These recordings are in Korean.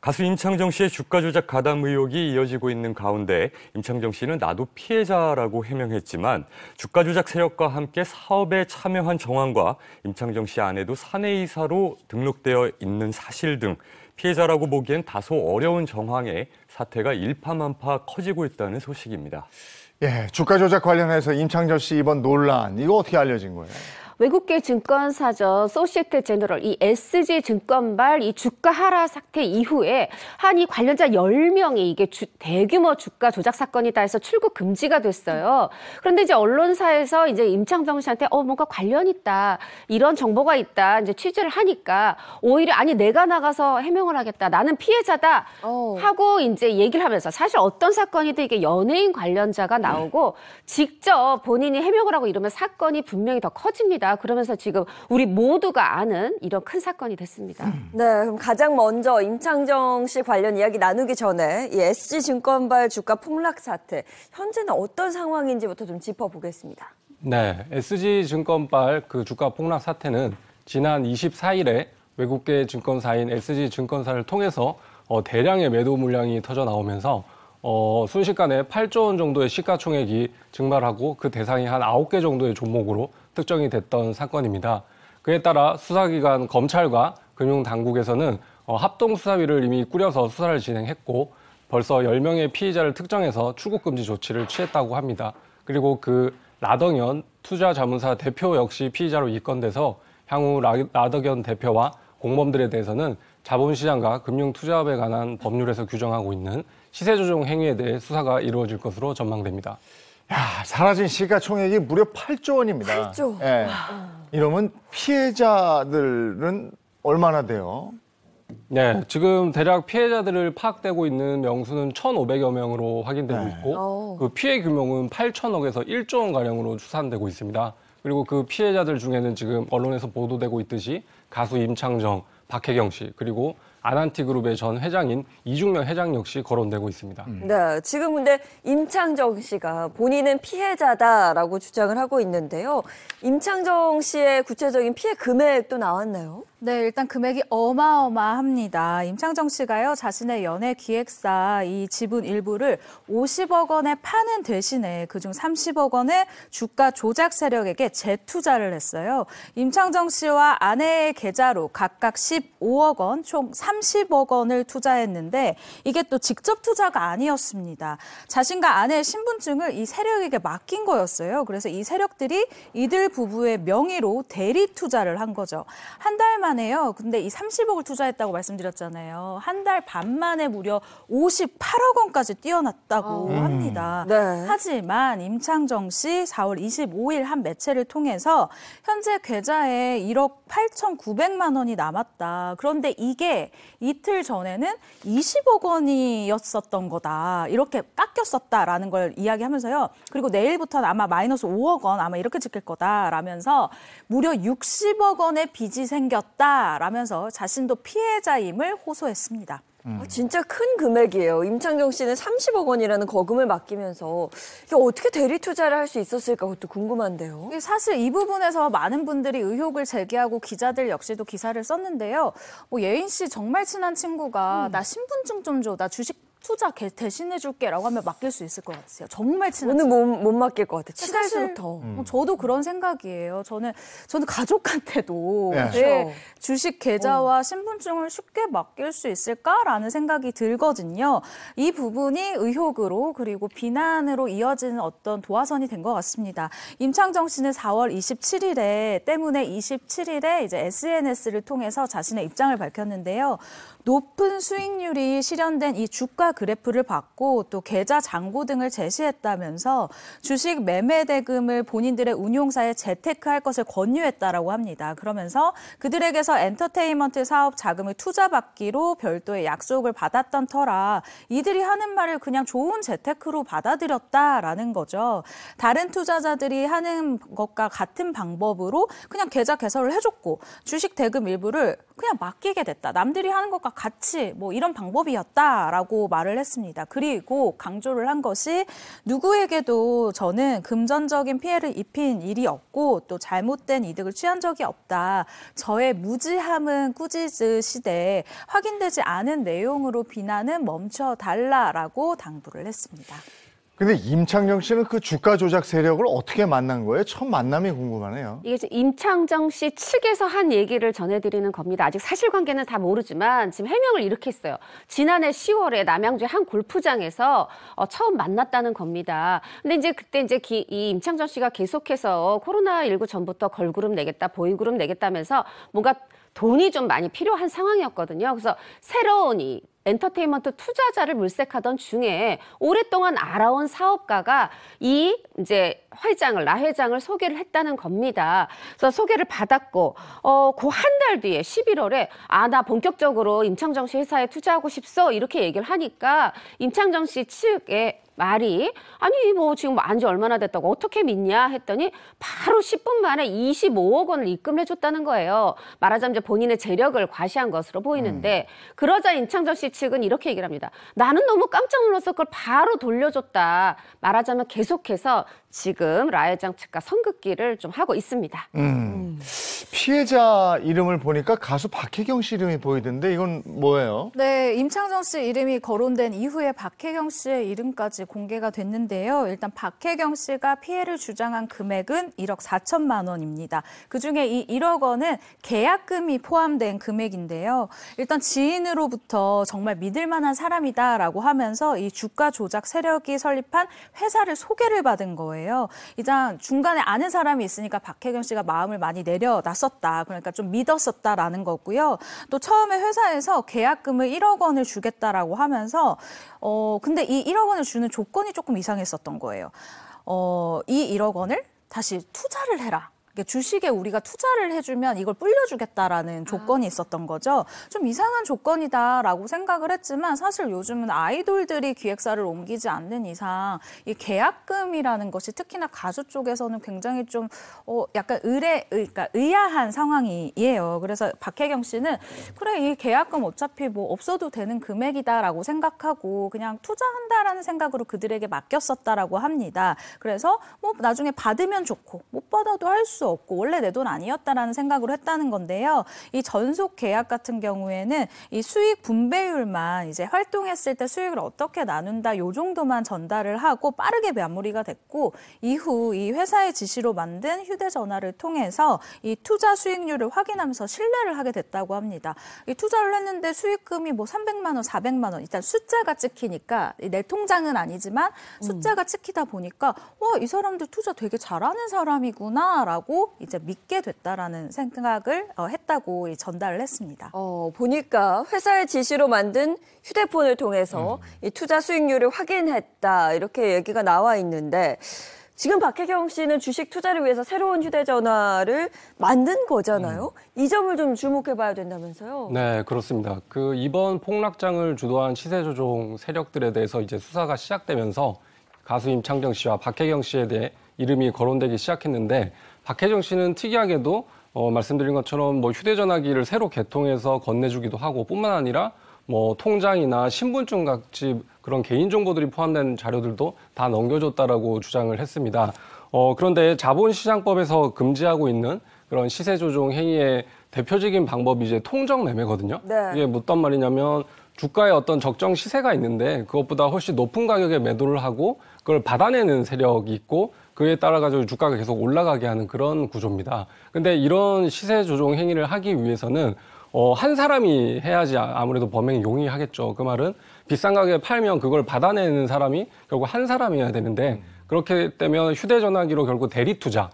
가수 임창정 씨의 주가 조작 가담 의혹이 이어지고 있는 가운데 임창정 씨는 나도 피해자라고 해명했지만 주가 조작 세력과 함께 사업에 참여한 정황과 임창정 씨 아내도 사내이사로 등록되어 있는 사실 등 피해자라고 보기엔 다소 어려운 정황에 사태가 일파만파 커지고 있다는 소식입니다. 예, 주가 조작 관련해서 임창정 씨 이번 논란 이거 어떻게 알려진 거예요? 외국계 증권사죠. 소시에테 제너럴 이 SG 증권발 이 주가 하락 사태 이후에 한 이 관련자 10명이 이게 주, 대규모 주가 조작 사건이다 해서 출국 금지가 됐어요. 그런데 이제 언론사에서 이제 임창정 씨한테 어 뭔가 관련 있다. 이런 정보가 있다. 이제 취재를 하니까 오히려 아니 내가 나가서 해명을 하겠다. 나는 피해자다. 오. 어. 하고 이제 얘기를 하면서 사실 어떤 사건이든 이게 연예인 관련자가 나오고 직접 본인이 해명을 하고 이러면 사건이 분명히 더 커집니다. 그러면서 지금 우리 모두가 아는 이런 큰 사건이 됐습니다. 음. 네, 그럼 가장 먼저 임창정 씨 관련 이야기 나누기 전에 이 SG 증권발 주가 폭락 사태 현재는 어떤 상황인지부터 좀 짚어보겠습니다. 네, SG 증권발 그 주가 폭락 사태는 지난 24일에 외국계 증권사인 SG 증권사를 통해서 어, 대량의 매도 물량이 터져 나오면서 어, 순식간에 8조 원 정도의 시가총액이 증발하고 그 대상이 한 9개 정도의 종목으로 특정이 됐던 사건입니다. 그에 따라 수사기관 검찰과 금융당국에서는 어, 합동수사위를 이미 꾸려서 수사를 진행했고 벌써 10명의 피의자를 특정해서 출국금지 조치를 취했다고 합니다. 그리고 그 라덕연 투자자문사 대표 역시 피의자로 입건돼서 향후 라덕연 대표와 공범들에 대해서는 자본시장과 금융투자업에 관한 법률에서 규정하고 있는 시세조정 행위에 대해 수사가 이루어질 것으로 전망됩니다. 야, 사라진 시가총액이 무려 8조 원입니다. 8조. 예. 이러면 피해자들은 얼마나 돼요? 네, 지금 대략 피해자들을 파악되고 있는 명수는 1,500여 명으로 확인되고 네. 있고 어. 그 피해 규모는 8천억에서 1조 원 가량으로 추산되고 있습니다. 그리고 그 피해자들 중에는 지금 언론에서 보도되고 있듯이 가수 임창정, 박혜경 씨 그리고 아난티그룹의 전 회장인 이중명 회장 역시 거론되고 있습니다. 음. 네, 지금 근데 임창정 씨가 본인은 피해자다라고 주장을 하고 있는데요. 임창정 씨의 구체적인 피해 금액도 나왔나요? 네, 일단 금액이 어마어마합니다. 임창정 씨가요, 자신의 연예 기획사 이 지분 일부를 50억 원에 파는 대신에 그중 30억 원에 주가 조작 세력에게 재투자를 했어요. 임창정 씨와 아내의 계좌로 각각 10 25억 원, 총 30억 원을 투자했는데 이게 또 직접 투자가 아니었습니다. 자신과 아내의 신분증을 이 세력에게 맡긴 거였어요. 그래서 이 세력들이 이들 부부의 명의로 대리 투자를 한 거죠. 한 달 만에요. 근데 이 30억을 투자했다고 말씀드렸잖아요. 한 달 반 만에 무려 58억 원까지 뛰어났다고 아. 합니다. 음. 네. 하지만 임창정 씨 4월 25일 한 매체를 통해서 현재 계좌에 1억 8,900만 원이 남았다. 있 그런데 이게 이틀 전에는 20억 원이었었던 거다. 이렇게 깎였었다라는 걸 이야기하면서요. 그리고 내일부터는 아마 마이너스 5억 원 아마 이렇게 찍힐 거다라면서 무려 60억 원의 빚이 생겼다라면서 자신도 피해자임을 호소했습니다. 음. 아, 진짜 큰 금액이에요. 임창정 씨는 30억 원이라는 거금을 맡기면서 어떻게 대리 투자를 할 수 있었을까 그것도 궁금한데요. 사실 이 부분에서 많은 분들이 의혹을 제기하고 기자들 역시도 기사를 썼는데요. 뭐 예인 씨 정말 친한 친구가 음. 나 신분증 좀 줘, 나 주식 투자 대신해줄게라고 하면 맡길 수 있을 것 같아요. 정말 친한. 오늘 못, 못 맡길 것 같아. 친할수록 더. 음. 음. 저도 그런 생각이에요. 저는 저는 가족한테도 네. 그 주식 계좌와 음. 신분증을 쉽게 맡길 수 있을까라는 생각이 들거든요. 이 부분이 의혹으로 그리고 비난으로 이어지는 어떤 도화선이 된 것 같습니다. 임창정 씨는 4월 27일에 때문에 27일에 이제 SNS를 통해서 자신의 입장을 밝혔는데요. 높은 수익률이 실현된 이 주가 그래프를 받고또 계좌 잔고 등을 제시했다면서 주식 매매 대금을 본인들의 운용사에 재테크할 것을 권유했다라고 합니다. 그러면서 그들에게서 엔터테인먼트 사업 자금을 투자받기로 별도의 약속을 받았던 터라 이들이 하는 말을 그냥 좋은 재테크로 받아들였다라는 거죠. 다른 투자자들이 하는 것과 같은 방법으로 그냥 계좌 개설을 해줬고 주식 대금 일부를 그냥 맡기게 됐다. 남들이 하는 것과 같이 뭐 이런 방법이었다라고 말을 했습니다. 그리고 강조를 한 것이 누구에게도 저는 금전적인 피해를 입힌 일이 없고 또 잘못된 이득을 취한 적이 없다. 저의 무지함은 꾸짖으 시대에 확인되지 않은 내용으로 비난은 멈춰 달라라고 당부를 했습니다. 근데 임창정 씨는 그 주가 조작 세력을 어떻게 만난 거예요? 첫 만남이 궁금하네요. 이게 지금 임창정 씨 측에서 한 얘기를 전해드리는 겁니다. 아직 사실관계는 다 모르지만 지금 해명을 이렇게 했어요. 지난해 10월에 남양주의 한 골프장에서 어, 처음 만났다는 겁니다. 근데 이제 그때 이제 기, 이 임창정 씨가 계속해서 코로나19 전부터 걸그룹 내겠다, 보이그룹 내겠다면서 뭔가 돈이 좀 많이 필요한 상황이었거든요. 그래서 새로운 이 엔터테인먼트 투자자를 물색하던 중에 오랫동안 알아온 사업가가 이 이제 회장을 나 회장을 소개를 했다는 겁니다. 그래서 소개를 받았고 어 그 한 달 뒤에 11월에 아 나 본격적으로 임창정 씨 회사에 투자하고 싶소 이렇게 얘기를 하니까 임창정 씨 측에 말이 아니 뭐 지금 안지 얼마나 됐다고 어떻게 믿냐 했더니 바로 10분 만에 25억 원을 입금해 줬다는 거예요. 말하자면 본인의 재력을 과시한 것으로 보이는데 음. 그러자 임창정 씨 측은 이렇게 얘기를 합니다. 나는 너무 깜짝 놀라서 그걸 바로 돌려줬다. 말하자면 계속해서 지금 지금 라이장 측과 선긋기를 좀 하고 있습니다. 음. 음. 피해자 이름을 보니까 가수 박혜경 씨 이름이 보이던데 이건 뭐예요? 네, 임창정 씨 이름이 거론된 이후에 박혜경 씨의 이름까지 공개가 됐는데요. 일단 박혜경 씨가 피해를 주장한 금액은 1억 4천만 원입니다. 그중에 이 1억 원은 계약금이 포함된 금액인데요. 일단 지인으로부터 정말 믿을 만한 사람이다라고 하면서 이 주가 조작 세력이 설립한 회사를 소개를 받은 거예요. 이장 중간에 아는 사람이 있으니까 박혜경 씨가 마음을 많이 내려놨었다. 그러니까 좀 믿었었다라는 거고요. 또 처음에 회사에서 계약금을 1억 원을 주겠다라고 하면서 어 근데 이 1억 원을 주는 조건이 조금 이상했었던 거예요. 어 이 1억 원을 다시 투자를 해라. 그러니까 주식에 우리가 투자를 해주면 이걸 불려주겠다라는 아. 조건이 있었던 거죠. 좀 이상한 조건이다라고 생각을 했지만 사실 요즘은 아이돌들이 기획사를 옮기지 않는 이상 이 계약금이라는 것이 특히나 가수 쪽에서는 굉장히 좀 어, 약간 의뢰, 그러니까 의아한 상황이에요. 그래서 박혜경 씨는 그래 이 계약금 어차피 뭐 없어도 되는 금액이다라고 생각하고 그냥 투자한다라는 생각으로 그들에게 맡겼었다라고 합니다. 그래서 뭐 나중에 받으면 좋고 못 받아도 할수 수 없고 원래 내 돈 아니었다라는 생각으로 했다는 건데요. 이 전속 계약 같은 경우에는 이 수익 분배율만 이제 활동했을 때 수익을 어떻게 나눈다 요 정도만 전달을 하고 빠르게 마무리가 됐고 이후 이 회사의 지시로 만든 휴대전화를 통해서 이 투자 수익률을 확인하면서 신뢰를 하게 됐다고 합니다. 이 투자를 했는데 수익금이 뭐 300만 원, 400만 원 일단 숫자가 찍히니까 내 통장은 아니지만 음. 숫자가 찍히다 보니까 와이 사람들 투자 되게 잘하는 사람이구나라고 하고 이제 믿게 됐다라는 생각을 어, 했다고 전달을 했습니다. 어, 보니까 회사의 지시로 만든 휴대폰을 통해서 음. 이 투자 수익률을 확인했다 이렇게 얘기가 나와 있는데 지금 박혜경 씨는 주식 투자를 위해서 새로운 휴대전화를 만든 거잖아요. 음. 이 점을 좀 주목해봐야 된다면서요? 네, 그렇습니다. 그 이번 폭락장을 주도한 시세 조종 세력들에 대해서 이제 수사가 시작되면서 가수 임창정 씨와 박혜경 씨에 대해 이름이 거론되기 시작했는데 박혜정 씨는 특이하게도 어, 말씀드린 것처럼 뭐 휴대전화기를 새로 개통해서 건네주기도 하고 뿐만 아니라 뭐 통장이나 신분증 같이 그런 개인정보들이 포함된 자료들도 다 넘겨줬다라고 주장을 했습니다. 어, 그런데 자본시장법에서 금지하고 있는 그런 시세 조종 행위의 대표적인 방법이 이제 통정 매매거든요. 네. 이게 뭐 어떤 말이냐면 주가에 어떤 적정 시세가 있는데 그것보다 훨씬 높은 가격에 매도를 하고 그걸 받아내는 세력이 있고 그에 따라 가지고 주가가 계속 올라가게 하는 그런 구조입니다. 근데 이런 시세 조종 행위를 하기 위해서는 어, 한 사람이 해야지 아, 아무래도 범행이 용이하겠죠. 그 말은 비싼 가격에 팔면 그걸 받아내는 사람이 결국 한 사람이어야 되는데 음. 그렇게 되면 휴대전화기로 결국 대리 투자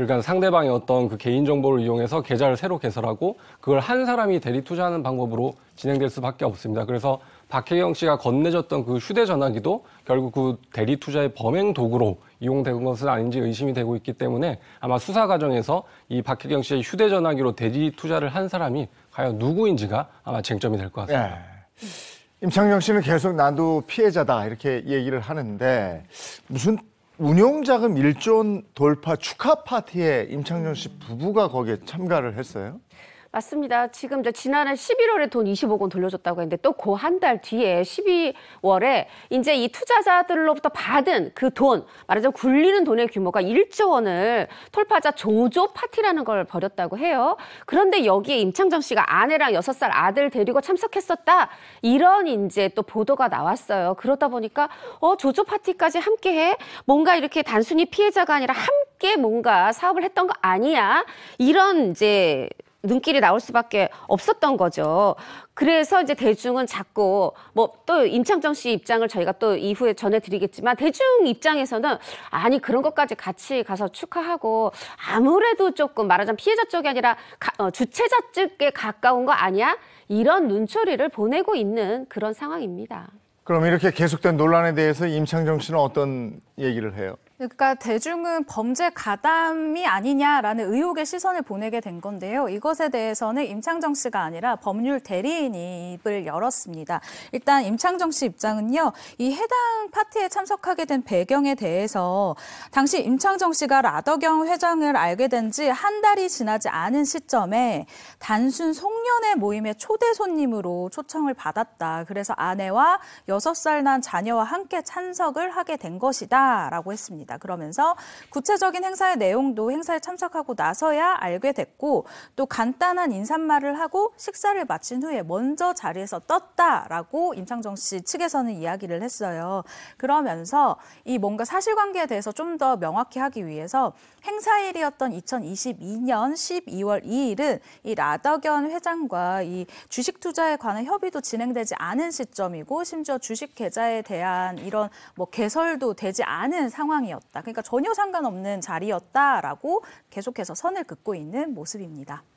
그러니까 상대방의 어떤 그 개인 정보를 이용해서 계좌를 새로 개설하고 그걸 한 사람이 대리 투자하는 방법으로 진행될 수밖에 없습니다. 그래서 박혜경 씨가 건네졌던 그 휴대전화기도 결국 그 대리 투자의 범행 도구로 이용된 것은 아닌지 의심이 되고 있기 때문에 아마 수사 과정에서 이 박혜경 씨의 휴대전화기로 대리 투자를 한 사람이 과연 누구인지가 아마 쟁점이 될 것 같습니다. 예. 임창정 씨는 계속 나도 피해자다 이렇게 얘기를 하는데 무슨 운용자금 1조 원 돌파 축하 파티에 임창정 씨 부부가 거기에 참가를 했어요? 맞습니다. 지금 저 지난해 11월에 돈 25억 원 돌려줬다고 했는데 또 고 한달 그 뒤에 12월에 이제 이 투자자들로부터 받은 그 돈, 말하자면 굴리는 돈의 규모가 1조 원을 털파자 조조 파티라는 걸 벌였다고 해요. 그런데 여기에 임창정 씨가 아내랑 6살 아들 데리고 참석했었다. 이런 이제 또 보도가 나왔어요. 그러다 보니까 어, 조조 파티까지 함께 해? 뭔가 이렇게 단순히 피해자가 아니라 함께 뭔가 사업을 했던 거 아니야? 이런 이제 눈길이 나올 수밖에 없었던 거죠. 그래서 이제 대중은 자꾸 뭐 또 임창정 씨 입장을 저희가 또 이후에 전해드리겠지만 대중 입장에서는 아니 그런 것까지 같이 가서 축하하고 아무래도 조금 말하자면 피해자 쪽이 아니라 가, 어, 주체자 쪽에 가까운 거 아니야? 이런 눈초리를 보내고 있는 그런 상황입니다. 그럼 이렇게 계속된 논란에 대해서 임창정 씨는 어떤 얘기를 해요? 그러니까 대중은 범죄 가담이 아니냐라는 의혹의 시선을 보내게 된 건데요. 이것에 대해서는 임창정 씨가 아니라 법률 대리인이 입을 열었습니다. 일단 임창정 씨 입장은요. 이 해당 파티에 참석하게 된 배경에 대해서 당시 임창정 씨가 라더경 회장을 알게 된 지 한 달이 지나지 않은 시점에 단순 송년회 모임의 초대 손님으로 초청을 받았다. 그래서 아내와 여섯 살 난 자녀와 함께 참석을 하게 된 것이다라고 했습니다. 있습니다. 그러면서 구체적인 행사의 내용도 행사에 참석하고 나서야 알게 됐고 또 간단한 인사말을 하고 식사를 마친 후에 먼저 자리에서 떴다라고 임창정 씨 측에서는 이야기를 했어요. 그러면서 이 뭔가 사실관계에 대해서 좀 더 명확히 하기 위해서 행사일이었던 2022년 12월 2일은 이 라덕연 회장과 이 주식 투자에 관한 협의도 진행되지 않은 시점이고 심지어 주식 계좌에 대한 이런 뭐 개설도 되지 않은 상황이었. 자리였다. 그러니까 전혀 상관없는 자리였다라고 계속해서 선을 긋고 있는 모습입니다.